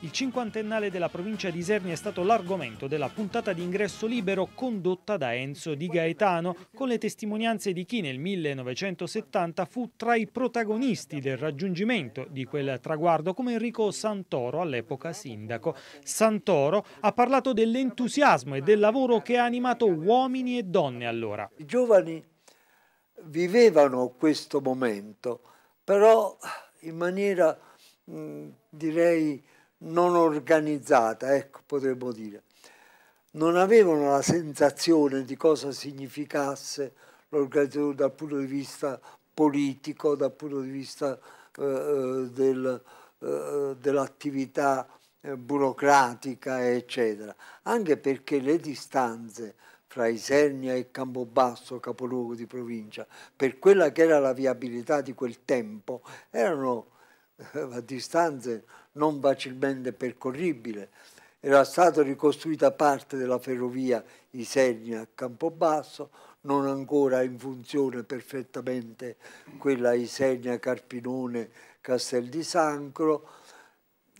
Il cinquantennale della provincia di Isernia è stato l'argomento della puntata di ingresso libero condotta da Enzo Di Gaetano, con le testimonianze di chi nel 1970 fu tra i protagonisti del raggiungimento di quel traguardo, come Enrico Santoro, all'epoca sindaco. Santoro ha parlato dell'entusiasmo e del lavoro che ha animato uomini e donne allora. I giovani vivevano questo momento, però in maniera, mh, direi, non organizzata, ecco, potremmo dire. Non avevano la sensazione di cosa significasse l'organizzazione dal punto di vista politico, dal punto di vista eh, eh del, eh, dell'attività eh, burocratica, eccetera. Anche perché le distanze fra Isernia e Campobasso, capoluogo di provincia, per quella che era la viabilità di quel tempo, erano eh, a distanze non facilmente percorribili. Era stata ricostruita parte della ferrovia Isernia a Campobasso, non ancora in funzione perfettamente quella Isernia-Carpinone-Castel di Sancro.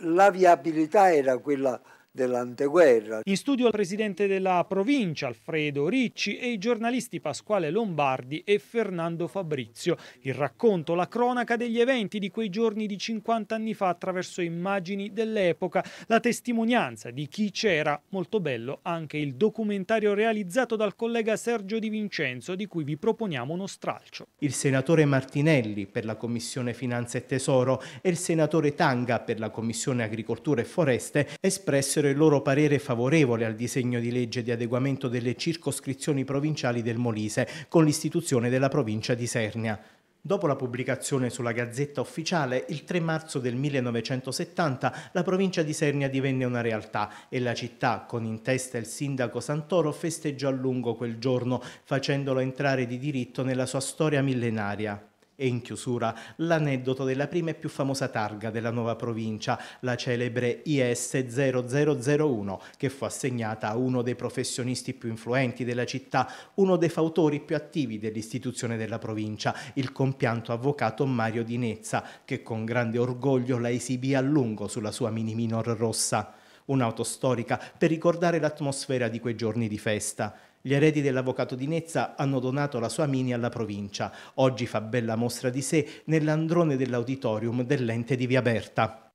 La viabilità era quella dell'anteguerra. In studio il presidente della provincia Alfredo Ricci e i giornalisti Pasquale Lombardi e Fernando Fabrizio. Il racconto, la cronaca degli eventi di quei giorni di 50 anni fa attraverso immagini dell'epoca, la testimonianza di chi c'era. Molto bello anche il documentario realizzato dal collega Sergio Di Vincenzo di cui vi proponiamo uno stralcio. Il senatore Martinelli per la Commissione Finanza e Tesoro e il senatore Tanga per la Commissione Agricoltura e Foreste espressero esprimessero il loro parere favorevole al disegno di legge di adeguamento delle circoscrizioni provinciali del Molise con l'istituzione della provincia di Sernia. Dopo la pubblicazione sulla Gazzetta Ufficiale, il 3 marzo del 1970 la provincia di Sernia divenne una realtà e la città, con in testa il sindaco Santoro, festeggiò a lungo quel giorno, facendolo entrare di diritto nella sua storia millenaria. E in chiusura l'aneddoto della prima e più famosa targa della nuova provincia, la celebre IS 0001, che fu assegnata a uno dei professionisti più influenti della città, uno dei fautori più attivi dell'istituzione della provincia, il compianto avvocato Mario Di Nezza, che con grande orgoglio la esibì a lungo sulla sua mini minor rossa un'auto storica, per ricordare l'atmosfera di quei giorni di festa. Gli eredi dell'avvocato di Nezza hanno donato la sua mini alla provincia. Oggi fa bella mostra di sé nell'androne dell'auditorium dell'ente di Via Berta.